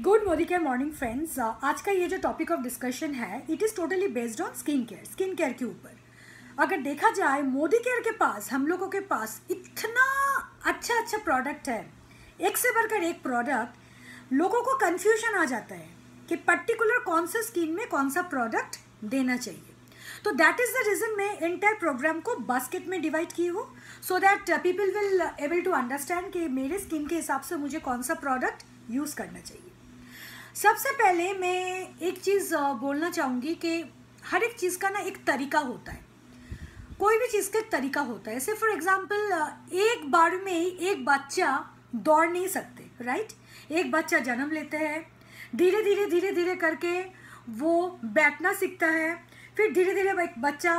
Good Modicare morning friends आज का ये जो टॉपिक ऑफ डिस्कशन है it is totally based on skin care skin care के ऊपर अगर देखा जाए मोदी केयर के पास हम लोगों के पास इतना अच्छा अच्छा प्रोडक्ट है एक से बढ़कर एक प्रोडक्ट लोगों को कन्फ्यूजन आ जाता है कि पर्टिकुलर कौन सा स्किन में कौन सा प्रोडक्ट देना चाहिए तो दैट इज़ द रीज़न मैं इंटर प्रोग्राम को बास्केट में डिवाइड की हूँ so that people will able to understand कि मेरे स्किन के हिसाब से मुझे कौन सा प्रोडक्ट यूज़ करना चाहिए सबसे पहले मैं एक चीज़ बोलना चाहूँगी कि हर एक चीज़ का ना एक तरीका होता है कोई भी चीज़ का एक तरीका होता है जैसे फॉर एग्जांपल एक बार में एक बच्चा दौड़ नहीं सकते राइट एक बच्चा जन्म लेते हैं धीरे धीरे धीरे धीरे करके वो बैठना सीखता है फिर धीरे धीरे एक बच्चा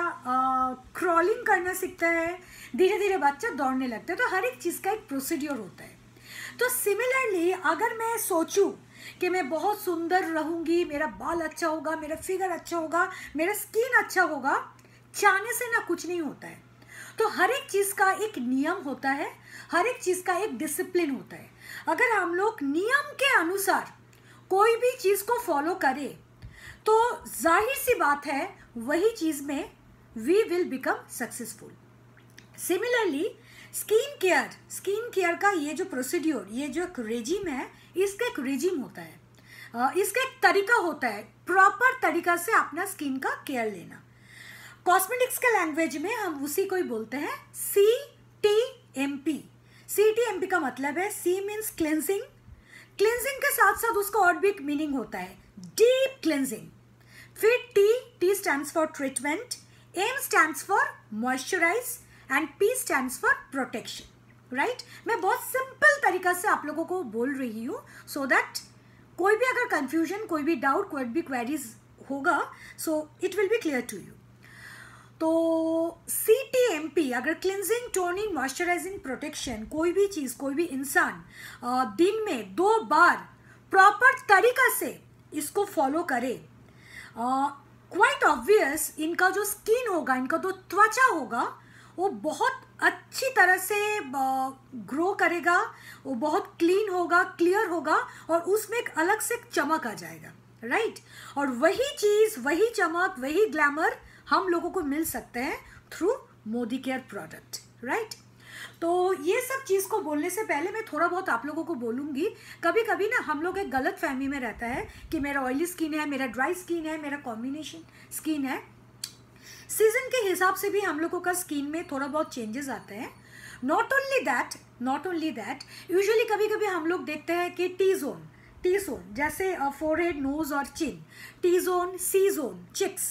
क्रॉलिंग करना सीखता है धीरे धीरे बच्चा दौड़ने लगता है तो हर एक चीज़ का एक प्रोसीड्योर होता है तो सिमिलरली अगर मैं सोचूँ कि मैं बहुत सुंदर रहूंगी मेरा बाल अच्छा होगा मेरा फिगर अच्छा होगा मेरा स्किन अच्छा होगा चाहने से ना कुछ नहीं होता है तो हर एक चीज़ का एक नियम होता है हर एक चीज़ का एक डिसिप्लिन होता है अगर हम लोग नियम के अनुसार कोई भी चीज़ को फॉलो करें तो जाहिर सी बात है वही चीज़ में we will become successful similarly skin care skin care का ये जो प्रोसीड्योर ये जो एक रेजिम है इसका एक रिजिम होता है इसका एक तरीका होता है प्रॉपर तरीका से अपना स्किन का केयर लेना कॉस्मेटिक्स के लैंग्वेज में हम उसी को ही बोलते हैं C T M P C T M P का मतलब है सी मीन्स क्लेंजिंग क्लेंजिंग के साथ साथ उसका और भी एक मीनिंग होता है डीप क्लेंजिंग फिर T T stand for treatment M stand for moisturise and P stand for protection right मैं बहुत सिंपल तरीका से आप लोगों को बोल रही हूँ सो दैट कोई भी अगर कंफ्यूजन कोई भी डाउट कोई भी क्वेरीज होगा so it will be clear to you तो सी टी एम पी अगर क्लिनजिंग टोनिंग मॉइस्चराइजिंग प्रोटेक्शन कोई भी चीज़ कोई भी इंसान दिन में दो बार प्रॉपर तरीका से इसको फॉलो करे क्वाइट ऑब्वियस इनका जो स्किन होगा इनका जो त्वचा होगा वो बहुत अच्छी तरह से ग्रो करेगा वो बहुत क्लीन होगा क्लियर होगा और उसमें एक अलग से चमक आ जाएगा राइट और वही चीज़ वही चमक वही ग्लैमर हम लोगों को मिल सकते हैं through Modicare product right तो ये सब चीज़ को बोलने से पहले मैं थोड़ा बहुत आप लोगों को बोलूँगी कभी कभी ना हम लोग एक गलत फहमी में रहता है कि मेरा ऑयली स्किन है मेरा ड्राई स्किन है मेरा कॉम्बिनेशन स्किन है सीजन के हिसाब से भी हम लोगों का स्किन में थोड़ा बहुत चेंजेस आते हैं not only that not only that usually कभी कभी हम लोग देखते हैं कि टी जोन टी जोन जैसे फोरहेड नोज और chin T zone C zone cheeks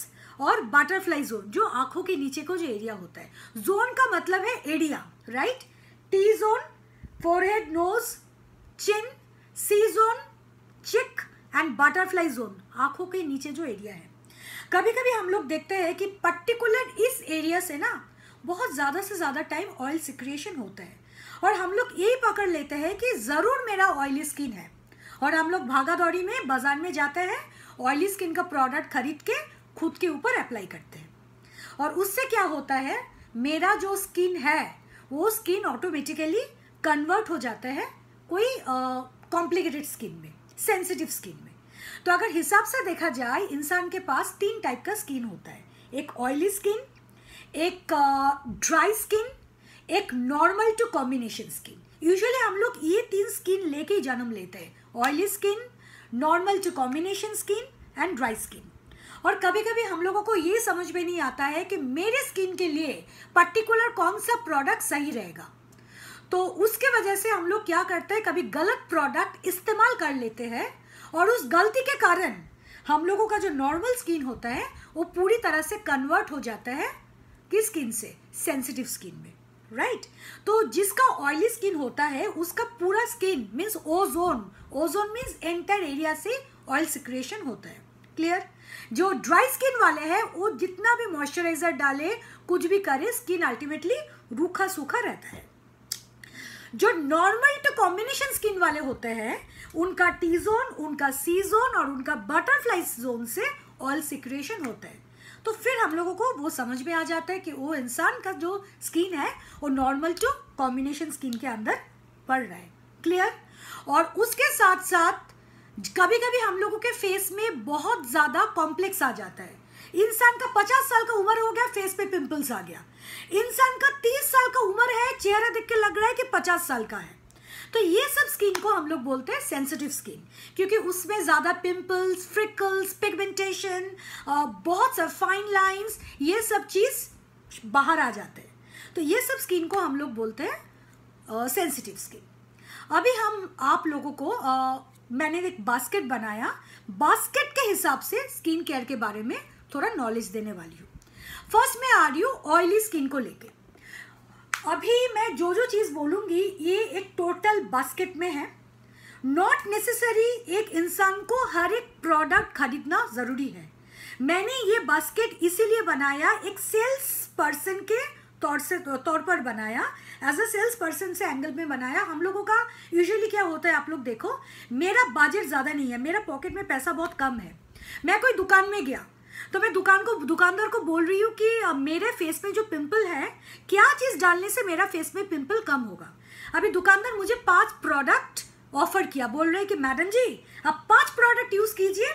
और बटरफ्लाई जोन जो आंखों के नीचे को जो एरिया होता है जोन का मतलब है area right T zone forehead nose chin C zone cheek and butterfly zone आंखों के नीचे जो एरिया है कभी कभी हम लोग देखते हैं कि पर्टिकुलर इस एरिया से ना बहुत ज़्यादा से ज़्यादा टाइम ऑयल सिक्रिएशन होता है और हम लोग यही पकड़ लेते हैं कि ज़रूर मेरा ऑयली स्किन है और हम लोग भागा दौड़ी में बाज़ार में जाते हैं ऑयली स्किन का प्रोडक्ट खरीद के खुद के ऊपर अप्लाई करते हैं और उससे क्या होता है मेरा जो स्किन है वो स्किन ऑटोमेटिकली कन्वर्ट हो जाता है कोई कॉम्प्लिकेटेड स्किन में सेंसिटिव स्किन में तो अगर हिसाब से देखा जाए इंसान के पास तीन टाइप का स्किन होता है एक ऑयली स्किन एक ड्राई स्किन एक normal to combination skin usually हम लोग ये तीन स्किन लेके ही जन्म लेते हैं oily skin normal to combination skin and dry skin और कभी कभी हम लोगों को ये समझ में नहीं आता है कि मेरे स्किन के लिए पर्टिकुलर कौन सा प्रोडक्ट सही रहेगा तो उसके वजह से हम लोग क्या करते हैं कभी गलत प्रोडक्ट इस्तेमाल कर लेते हैं और उस गलती के कारण हम लोगों का जो नॉर्मल स्किन होता है वो पूरी तरह से कन्वर्ट हो जाता है किस स्किन से सेंसिटिव स्किन में राइट right? तो जिसका ऑयली स्किन होता है उसका पूरा skin means ozone ozone means enter area से ऑयल सिक्रेशन होता है क्लियर जो ड्राई स्किन वाले हैं वो जितना भी मॉइस्चराइजर डाले कुछ भी करे स्किन अल्टीमेटली रूखा सूखा रहता है जो नॉर्मल टू कॉम्बिनेशन स्किन वाले होते हैं उनका टी जोन उनका सी जोन और उनका बटरफ्लाई जोन से ऑयल सिक्रेशन होता है तो फिर हम लोगों को वो समझ में आ जाता है कि वो इंसान का जो स्किन है वो नॉर्मल टू कॉम्बिनेशन स्किन के अंदर पड़ रहा है क्लियर और उसके साथ साथ कभी कभी हम लोगों के फेस में बहुत ज़्यादा कॉम्प्लेक्स आ जाता है इंसान का पचास साल का उम्र हो गया फेस पे पिंपल्स आ गया इंसान का तीस साल का उम्र है चेहरा देख के लग रहा है कि पचास साल का है तो ये सब स्किन को हम लोग बोलते हैं सेंसिटिव स्किन क्योंकि उसमें ज़्यादा पिंपल्स फ्रिकल्स पिगमेंटेशन बहुत सब फाइन लाइंस ये सब चीज़ बाहर आ जाते हैं तो ये सब स्किन को हम लोग बोलते हैं सेंसिटिव स्किन अभी हम आप लोगों को आ, मैंने एक बास्केट बनाया बास्केट के हिसाब से स्किन केयर के बारे में थोड़ा नॉलेज देने वाली हूँ फर्स्ट मैं आ रही हूँ ऑयली स्किन को लेकर अभी मैं जो जो चीज़ बोलूँगी ये एक टोटल बास्केट में है नॉट नेसेसरी एक इंसान को हर एक प्रोडक्ट खरीदना ज़रूरी है मैंने ये बास्केट इसीलिए बनाया एक सेल्स पर्सन के तौर से तौर पर बनाया एज अ सेल्स पर्सन से एंगल में बनाया हम लोगों का यूजुअली क्या होता है आप लोग देखो मेरा बजट ज़्यादा नहीं है मेरा पॉकेट में पैसा बहुत कम है मैं कोई दुकान में गया तो मैं दुकान को दुकानदार को बोल रही हूँ कि मेरे फेस में जो पिंपल है क्या चीज़ डालने से मेरा फेस में पिंपल कम होगा अभी दुकानदार मुझे पांच प्रोडक्ट ऑफर किया बोल रहे हैं कि मैडम जी आप पांच प्रोडक्ट यूज़ कीजिए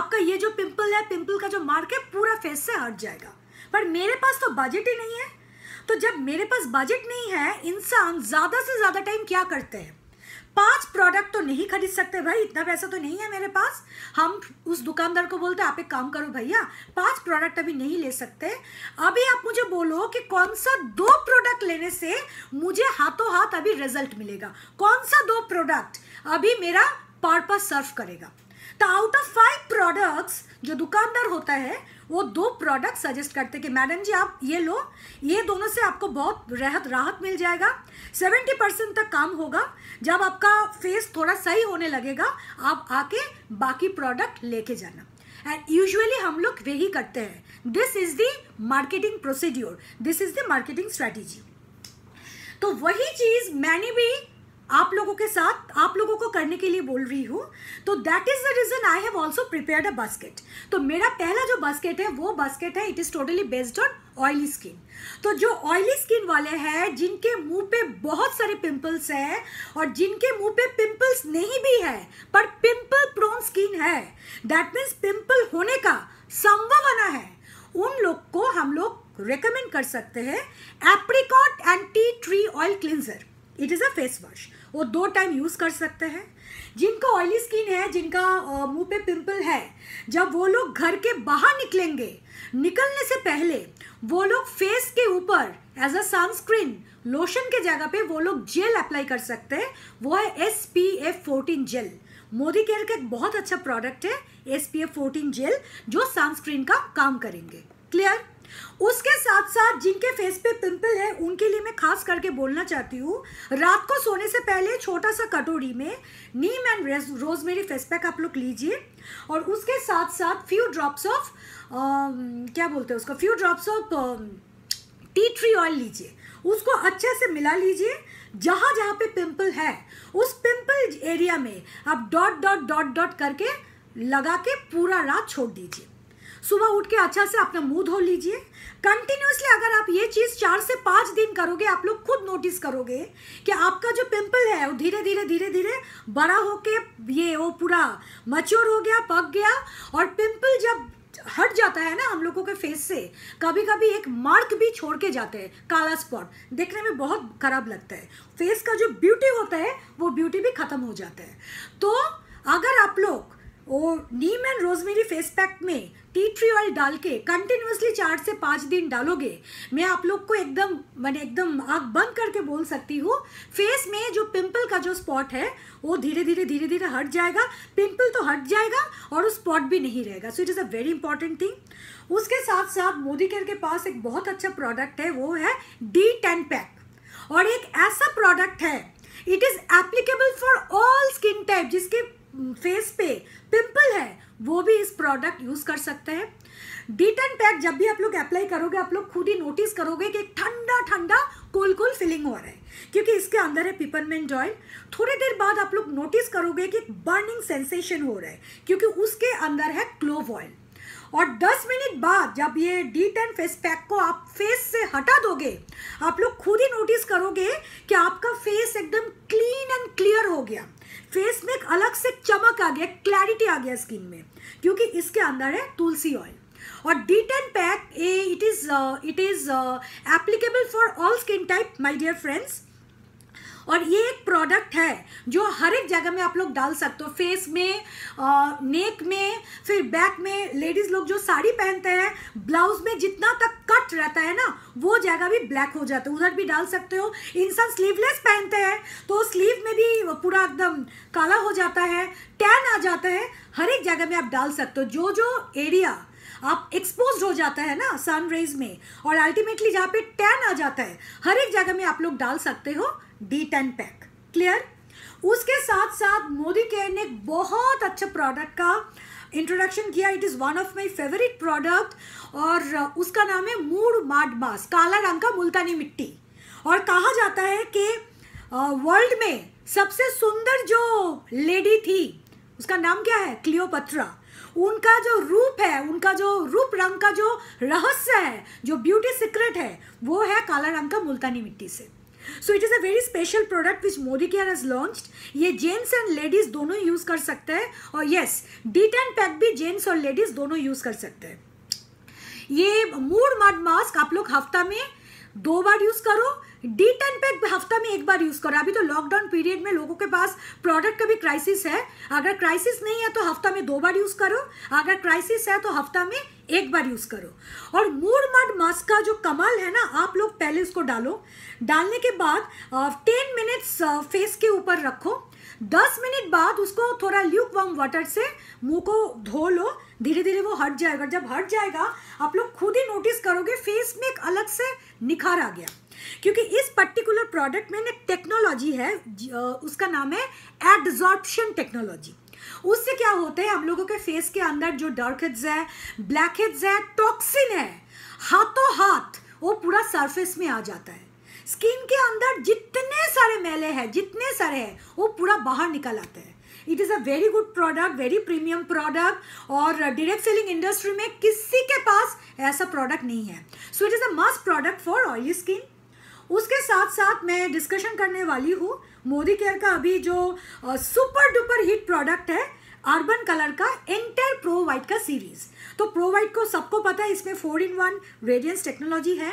आपका ये जो पिंपल है पिंपल का जो मार्क है पूरा फेस से हट जाएगा पर मेरे पास तो बजट ही नहीं है तो जब मेरे पास बजट नहीं है इंसान ज़्यादा से ज़्यादा टाइम क्या करते हैं पांच प्रोडक्ट तो नहीं खरीद सकते भाई इतना पैसा तो नहीं है मेरे पास हम उस दुकानदार को बोलते आप एक काम करो भैया पांच प्रोडक्ट अभी नहीं ले सकते अभी आप मुझे बोलो कि कौन सा दो प्रोडक्ट लेने से मुझे हाथों हाथ अभी रिजल्ट मिलेगा कौन सा दो प्रोडक्ट अभी मेरा पर्पज सर्व करेगा तो आउट ऑफ फाइव प्रोडक्ट्स जो दुकानदार होता है वो दो प्रोडक्ट सजेस्ट करते कि मैडम जी आप ये लो ये दोनों से आपको बहुत राहत राहत मिल जाएगा सेवेंटी परसेंट तक काम होगा जब आपका फेस थोड़ा सही होने लगेगा आप आके बाकी प्रोडक्ट लेके जाना एंड यूजुअली हम लोग वही करते हैं this is the marketing procedure this is the marketing strategy तो वही चीज़ मैंने भी आप लोगों के साथ आप लोगों को करने के लिए बोल रही हूँ तो that is the reason I have also prepare a basket तो मेरा पहला जो बास्केट है वो बास्केट है it is totally based on oily skin तो जो ऑयली स्किन वाले हैं जिनके मुंह पे बहुत सारे पिंपल्स हैं और जिनके मुंह पे पिंपल्स नहीं भी है पर पिंपल प्रोन स्किन है दैट मीन्स पिंपल होने का संभावना है उन लोग को हम लोग रिकमेंड कर सकते हैं apricot and tea tree oil cleanser it is a face wash वो दो टाइम यूज़ कर सकते हैं जिनका ऑयली स्किन है जिनका मुंह पे पिंपल है जब वो लोग घर के बाहर निकलेंगे निकलने से पहले वो लोग फेस के ऊपर एज अ सनस्क्रीन लोशन के जगह पे वो लोग जेल अप्लाई कर सकते हैं वो है S P F fourteen gel Modicare का एक बहुत अच्छा प्रोडक्ट है S P F fourteen gel जो सनस्क्रीन का काम करेंगे क्लियर उसके साथ साथ जिनके फेस पे पिंपल है उनके लिए मैं खास करके बोलना चाहती हूँ रात को सोने से पहले छोटा सा कटोरी में neem and rosemary face pack आप लोग लीजिए और उसके साथ साथ फ्यू ड्रॉप्स ऑफ क्या बोलते हैं उसका few drops of tea tree oil लीजिए उसको अच्छे से मिला लीजिए जहाँ जहाँ पे पिंपल है उस पिंपल एरिया में आप डॉट डॉट डॉट डॉट करके लगा के पूरा रात छोड़ दीजिए सुबह उठ के अच्छा से अपना मुंह धो लीजिए कंटिन्यूसली अगर आप ये चीज़ चार से पाँच दिन करोगे आप लोग खुद नोटिस करोगे कि आपका जो पिंपल है वो धीरे धीरे धीरे धीरे बड़ा होके ये वो पूरा मच्योर हो गया पक गया और पिंपल जब हट जाता है ना हम लोगों के फेस से कभी कभी एक मार्क भी छोड़ के जाते हैं काला स्पॉट देखने में बहुत खराब लगता है फेस का जो ब्यूटी होता है वो ब्यूटी भी ख़त्म हो जाता है तो अगर आप लोग ओ neem and rosemary face pack में टी ट्री ऑयल डाल के कंटिन्यूसली चार से पाँच दिन डालोगे मैं आप लोग को एकदम मैंने एकदम आँख बंद करके बोल सकती हूँ फेस में जो पिंपल का जो स्पॉट है वो धीरे धीरे धीरे धीरे हट जाएगा पिंपल तो हट जाएगा और उस स्पॉट भी नहीं रहेगा so it is a very important thing उसके साथ साथ मोदी केयर के पास एक बहुत अच्छा प्रोडक्ट है वो है डी टेन पैक और एक ऐसा प्रोडक्ट है it is applicable for all skin type जिसके फेस पे पिंपल है वो भी इस प्रोडक्ट यूज़ कर सकते हैं डिटन पैक जब भी आप लोग अप्लाई करोगे आप लोग खुद ही नोटिस करोगे कि ठंडा ठंडा कूल कूल फीलिंग हो रहा है क्योंकि इसके अंदर है पिपरमेंट ऑयल थोड़ी देर बाद आप लोग नोटिस करोगे कि बर्निंग सेंसेशन हो रहा है क्योंकि उसके अंदर है क्लोव ऑयल और 10 मिनट बाद जब ये डी टेन फेस पैक को आप फेस से हटा दोगे आप लोग खुद ही नोटिस करोगे कि आपका फेस एकदम क्लीन एंड क्लियर हो गया फेस में एक अलग से चमक आ गया क्लैरिटी आ गया स्किन में क्योंकि इसके अंदर है तुलसी ऑयल और D ten pack a it is it is applicable for all skin type my dear friends और ये एक प्रोडक्ट है जो हर एक जगह में आप लोग डाल सकते हो फेस में नेक में फिर बैक में लेडीज़ लोग जो साड़ी पहनते हैं ब्लाउज में जितना तक कट रहता है ना वो जगह भी ब्लैक हो जाता है उधर भी डाल सकते हो इंसान स्लीवलेस पहनते हैं तो स्लीव में भी पूरा एकदम काला हो जाता है टैन आ जाता है हर एक जगह में आप डाल सकते हो जो जो एरिया आप एक्सपोज हो जाता है ना सन रेज में और अल्टीमेटली जहाँ पे टैन आ जाता है हर एक जगह में आप लोग डाल सकते हो डी टेन पैक क्लियर उसके साथ साथ मोदी केयर ने एक बहुत अच्छा प्रोडक्ट का इंट्रोडक्शन किया it is one of my favourite product और उसका नाम है मूड माड मास काला रंग का मुल्तानी मिट्टी और कहा जाता है कि वर्ल्ड में सबसे सुंदर जो लेडी थी उसका नाम क्या है क्लियोपत्रा उनका जो रूप है उनका जो रूप रंग का जो रहस्य है जो ब्यूटी सीक्रेट है वो है काला रंग का मुल्तानी मिट्टी से so it is a very special product which Modicare has launch ये जेंट्स एंड लेडीज़ दोनों यूज़ कर सकते हैं और येस डी टेन पैक भी जेंट्स और लेडीज़ दोनों यूज़ कर सकते हैं ये मूड मड मास्क आप लोग हफ्ता में दो बार यूज़ करो डी टेन पैक हफ्ता में एक बार यूज़ करो अभी तो लॉकडाउन पीरियड में लोगों के पास प्रोडक्ट का भी क्राइसिस है अगर क्राइसिस नहीं है तो हफ्ता में दो बार यूज़ करो अगर क्राइसिस है तो हफ्ता में एक बार यूज़ करो और मूड मड मास्क का जो कमाल है ना आप लोग पहले उसको डालो डालने के बाद टेन मिनट्स फेस के ऊपर रखो दस मिनट बाद उसको थोड़ा ल्यूक वम वाटर से मुंह को धो लो धीरे धीरे वो हट जाएगा जब हट जाएगा आप लोग खुद ही नोटिस करोगे फेस में एक अलग से निखार आ गया क्योंकि इस पर्टिकुलर प्रोडक्ट में एक टेक्नोलॉजी है उसका नाम है एडजॉर्प्शन टेक्नोलॉजी उससे क्या होता है हम लोगों के फेस के अंदर जो डार्क हेड्स है ब्लैक हेड्स है टॉक्सिन है हाथों हाथ वो पूरा सरफेस में आ जाता है स्किन के अंदर जितने सारे मेले हैं जितने सारे हैं वो पूरा बाहर निकल आते हैं it is a very good product very premium product और डायरेक्ट सेलिंग इंडस्ट्री में किसी के पास ऐसा प्रोडक्ट नहीं है so it is a must product for oily skin उसके साथ साथ मैं डिस्कशन करने वाली हूँ मोदी केयर का अभी जो सुपर डुपर हिट प्रोडक्ट है अर्बन कलर का इंटर प्रो वाइट का सीरीज़ तो प्रो वाइट को सबको पता है इसमें four in one radiance technology है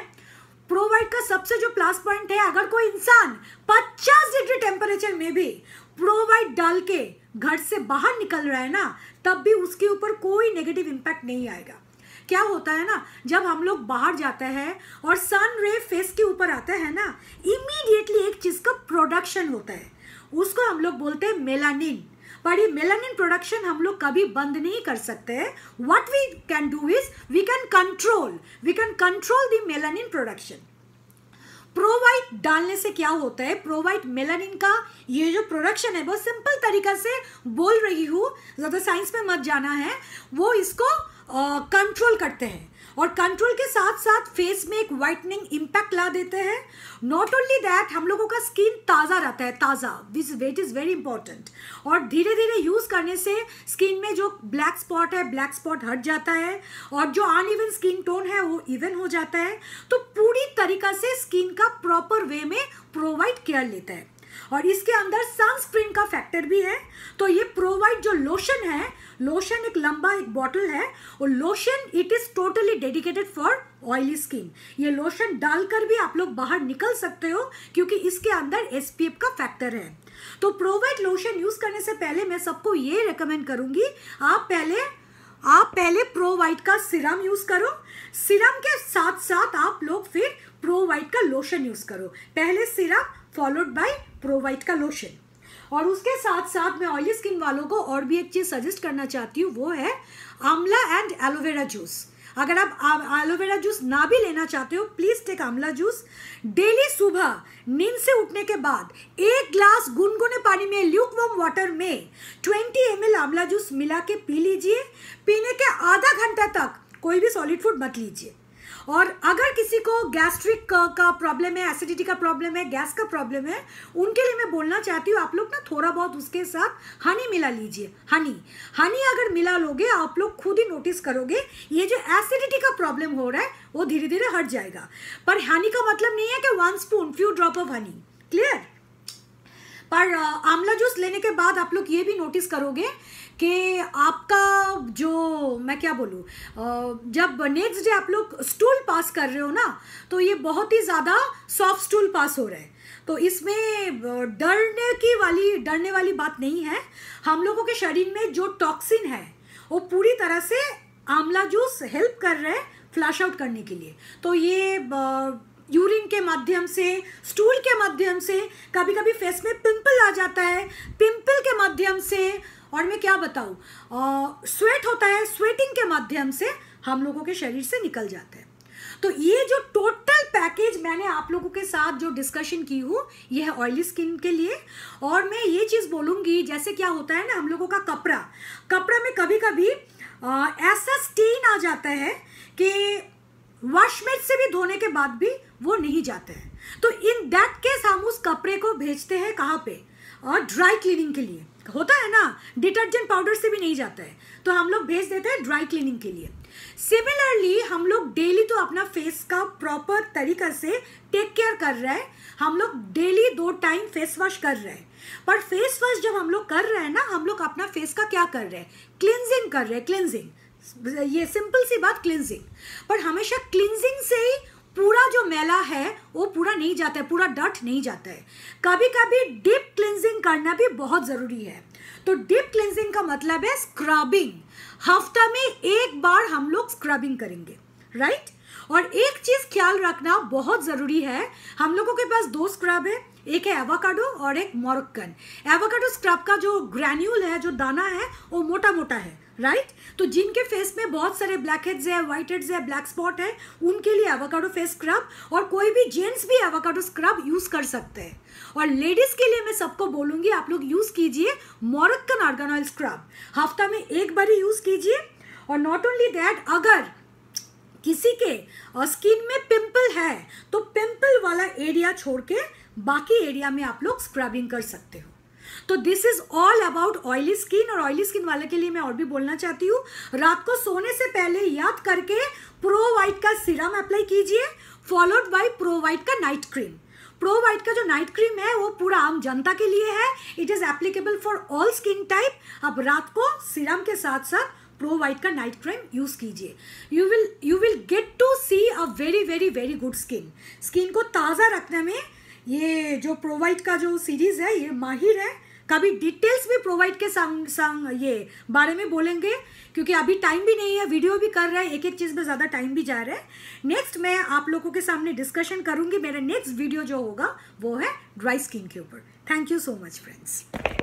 वाइट का सबसे जो प्लस पॉइंट है अगर कोई इंसान 50 डिग्री टेम्परेचर में भी वाइट डाल के घर से बाहर निकल रहा है ना तब भी उसके ऊपर कोई नेगेटिव इम्पैक्ट नहीं आएगा क्या होता है ना जब हम लोग बाहर जाते हैं और सन रे फेस के ऊपर आते हैं ना इमीडिएटली एक चीज़ का प्रोडक्शन होता है उसको हम लोग बोलते हैं मेलानिन पर ये मेलानिन प्रोडक्शन हम लोग कभी बंद नहीं कर सकते what we can do is we can control we can control the melanin production pro white डालने से क्या होता है प्रोवाइट मेलानिन का ये जो प्रोडक्शन है वो सिंपल तरीका से बोल रही हूँ ज़्यादा साइंस में मत जाना है वो इसको कंट्रोल करते हैं और कंट्रोल के साथ साथ फेस में एक वाइटनिंग इम्पैक्ट ला देते हैं नॉट ओनली दैट हम लोगों का स्किन ताज़ा रहता है ताज़ा this wet is very important और धीरे धीरे यूज़ करने से स्किन में जो ब्लैक स्पॉट है ब्लैक स्पॉट हट जाता है और जो अनइवन स्किन टोन है वो इवन हो जाता है तो पूरी तरीका से स्किन का प्रॉपर वे में प्रोवाइड केयर लेता है और इसके अंदर सनस्क्रीन का फैक्टर भी है तो ये प्रोवाइड जो लोशन है लोशन एक लंबा एक बॉटल है और lotion it is totally dedicated for oily skin ये लोशन डालकर भी आप लोग बाहर निकल सकते हो क्योंकि इसके अंदर एस का फैक्टर है तो प्रोवाइड लोशन यूज़ करने से पहले मैं सबको ये रिकमेंड करूँगी आप पहले आप पहले प्रो वाइट का सिरम यूज़ करो सिरम के साथ साथ आप लोग फिर प्रो वाइट का लोशन यूज़ करो पहले सिरम फॉलोड बाय प्रोवाइट का लोशन और उसके साथ साथ मैं ऑयली स्किन वालों को और भी एक चीज़ सजेस्ट करना चाहती हूँ वो है आंवला एंड एलोवेरा जूस अगर आप एलोवेरा जूस ना भी लेना चाहते हो please take amla juice daily सुबह नींद से उठने के बाद एक ग्लास गुनगुने पानी में ल्यूक वम वाटर में twenty M L amla juice मिला के पी लीजिए पीने के आधा घंटा तक कोई भी सॉलिड फूड मत लीजिए और अगर किसी को गैस्ट्रिक uh, का प्रॉब्लम है एसिडिटी का प्रॉब्लम है गैस का प्रॉब्लम है उनके लिए मैं बोलना चाहती हूँ आप लोग ना थोड़ा बहुत उसके साथ हनी मिला लीजिए हनी हनी अगर मिला लोगे आप लोग खुद ही नोटिस करोगे ये जो एसिडिटी का प्रॉब्लम हो रहा है वो धीरे धीरे हट जाएगा पर हनी का मतलब नहीं है कि one spoon few drop of honey clear पर आंवला जूस लेने के बाद आप लोग ये भी नोटिस करोगे कि आपका जो मैं क्या बोलूँ जब नेक्स्ट डे आप लोग स्टूल पास कर रहे हो ना तो ये बहुत ही ज़्यादा सॉफ्ट स्टूल पास हो रहा है तो इसमें डरने की वाली डरने वाली बात नहीं है हम लोगों के शरीर में जो टॉक्सिन है वो पूरी तरह से आंवला जूस हेल्प कर रहे हैं फ्लैश आउट करने के लिए तो ये यूरिन के माध्यम से स्टूल के माध्यम से कभी कभी फेस में पिंपल आ जाता है पिंपल के माध्यम से और मैं क्या बताऊँ स्वेट होता है स्वेटिंग के माध्यम से हम लोगों के शरीर से निकल जाता है तो ये जो टोटल पैकेज मैंने आप लोगों के साथ जो डिस्कशन की हूँ ये है ऑयली स्किन के लिए और मैं ये चीज़ बोलूँगी जैसे क्या होता है ना हम लोगों का कपड़ा कपड़ा में कभी कभी ऐसा स्टेन आ जाता है कि वॉशमेट से भी धोने के बाद भी वो नहीं जाते हैं तो इन दैट केस हम उस कपड़े को भेजते हैं कहाँ पे और ड्राई क्लीनिंग के लिए होता है ना डिटर्जेंट पाउडर से भी नहीं जाता है तो हम लोग भेज देते हैं ड्राई क्लीनिंग के लिए सिमिलरली हम लोग डेली तो अपना फेस का प्रॉपर तरीका से टेक केयर कर रहे हैं हम लोग डेली दो टाइम फेस वॉश कर रहे हैं पर फेस वॉश जब हम लोग कर रहे हैं ना हम लोग अपना फेस का क्या कर रहे हैं क्लिनजिंग कर रहे हैं क्लिनजिंग ये सिंपल सी बात क्लिनजिंग पर हमेशा क्लिनजिंग से ही पूरा जो मैला है वो पूरा नहीं जाता है पूरा डट नहीं जाता है कभी कभी डीप क्लिनजिंग करना भी बहुत ज़रूरी है तो डीप क्लिनजिंग का मतलब है स्क्रबिंग हफ्ता में एक बार हम लोग स्क्रबिंग करेंगे राइट और एक चीज़ ख्याल रखना बहुत ज़रूरी है हम लोगों के पास दो स्क्रब है एक है एवाकाडो और एक मोरक्कन एवाकाडो स्क्रब का जो ग्रैन्यूल है जो दाना है वो मोटा मोटा है राइट तो जिनके फेस में बहुत सारे ब्लैक हेड्स है व्हाइट हेड्स है ब्लैक स्पॉट है उनके लिए एवोकाडो फेस स्क्रब और कोई भी जेंट्स भी एवोकाडो स्क्रब यूज़ कर सकते हैं और लेडीज़ के लिए मैं सबको बोलूंगी आप लोग यूज़ कीजिए मोरक्कन आर्गन ऑयल स्क्रब हफ्ता में एक ही यूज़ कीजिए और नॉट ओनली दैट अगर किसी के स्किन में पिंपल है तो पिंपल वाला एरिया छोड़ के बाकी एरिया में आप लोग स्क्रबिंग कर सकते हो तो this is all about oily skin और ऑयली स्किन वाले के लिए मैं और भी बोलना चाहती हूँ रात को सोने से पहले याद करके प्रो वाइट का सीरम अप्लाई कीजिए फॉलोड बाई प्रो वाइट का नाइट क्रीम प्रो वाइट का जो नाइट क्रीम है वो पूरा आम जनता के लिए है it is applicable for all skin type अब रात को सीरम के साथ साथ प्रो वाइट का नाइट क्रीम यूज़ कीजिए you will you will get to see a very very very good skin skin को ताज़ा रखने में ये जो प्रोवाइट का जो सीरीज़ है ये माहिर है कभी डिटेल्स भी प्रोवाइड के संग संग ये बारे में बोलेंगे क्योंकि अभी टाइम भी नहीं है वीडियो भी कर रहे हैं एक एक चीज़ में ज़्यादा टाइम भी जा रहा है नेक्स्ट मैं आप लोगों के सामने डिस्कशन करूँगी मेरा नेक्स्ट वीडियो जो होगा वो है ड्राई स्किन के ऊपर thank you so much friends